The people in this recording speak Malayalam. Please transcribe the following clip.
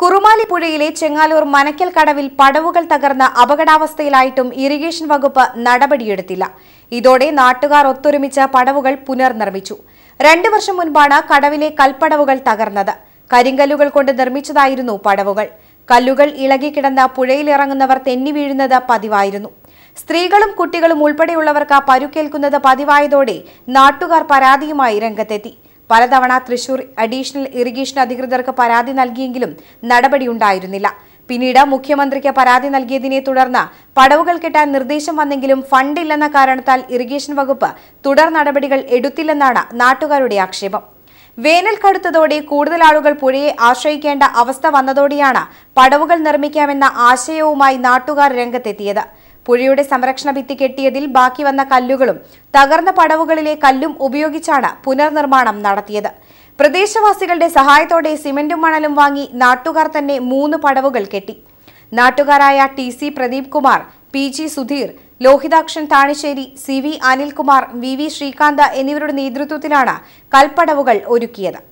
കുറുമാലിപ്പുഴയിലെ ചെങ്ങാലൂർ മനക്കൽ കടവിൽ പടവുകൾ തകർന്ന അപകടാവസ്ഥയിലായിട്ടും ഇറിഗേഷൻ വകുപ്പ് നടപടിയെടുത്തില്ല ഇതോടെ നാട്ടുകാർ ഒത്തൊരുമിച്ച് പടവുകൾ പുനർനിർമ്മിച്ചു രണ്ടു വർഷം മുൻപാണ് കടവിലെ കൽപ്പടവുകൾ തകർന്നത് കരിങ്കല്ലുകൾ കൊണ്ട് നിർമ്മിച്ചതായിരുന്നു പടവുകൾ കല്ലുകൾ ഇളകിക്കിടന്ന പുഴയിലിറങ്ങുന്നവർ തെന്നി വീഴുന്നത് പതിവായിരുന്നു സ്ത്രീകളും കുട്ടികളും ഉൾപ്പെടെയുള്ളവർക്ക് പരുക്കേൽക്കുന്നത് പതിവായതോടെ നാട്ടുകാർ പരാതിയുമായി രംഗത്തെത്തി പലതവണ തൃശൂർ അഡീഷണൽ ഇറിഗേഷൻ അധികൃതർക്ക് പരാതി നൽകിയെങ്കിലും നടപടിയുണ്ടായിരുന്നില്ല പിന്നീട് മുഖ്യമന്ത്രിക്ക് പരാതി നൽകിയതിനെ തുടർന്ന് പടവുകൾ കെട്ടാൻ നിർദ്ദേശം വന്നെങ്കിലും ഫണ്ടില്ലെന്ന കാരണത്താൽ ഇറിഗേഷൻ വകുപ്പ് തുടർ നടപടികൾ എടുത്തില്ലെന്നാണ് നാട്ടുകാരുടെ ആക്ഷേപം വേനൽ കടുത്തതോടെ കൂടുതൽ ആളുകൾ പുഴയെ ആശ്രയിക്കേണ്ട അവസ്ഥ വന്നതോടെയാണ് പടവുകൾ നിർമ്മിക്കാമെന്ന ആശയവുമായി നാട്ടുകാർ രംഗത്തെത്തിയത് പുഴയുടെ സംരക്ഷണ ഭിത്തി കെട്ടിയതിൽ ബാക്കി വന്ന കല്ലുകളും തകർന്ന പടവുകളിലെ കല്ലും ഉപയോഗിച്ചാണ് പുനർനിർമ്മാണം നടത്തിയത് പ്രദേശവാസികളുടെ സഹായത്തോടെ സിമന്റും മണലും വാങ്ങി നാട്ടുകാർ തന്നെ മൂന്ന് പടവുകൾ കെട്ടി നാട്ടുകാരായ T C Pradeep Kumar P G Sudheer Lohithakshan Thanisseri C V Anilkumar V V Sreekantha എന്നിവരുടെ നേതൃത്വത്തിലാണ് കൽപ്പടവുകൾ ഒരുക്കിയത്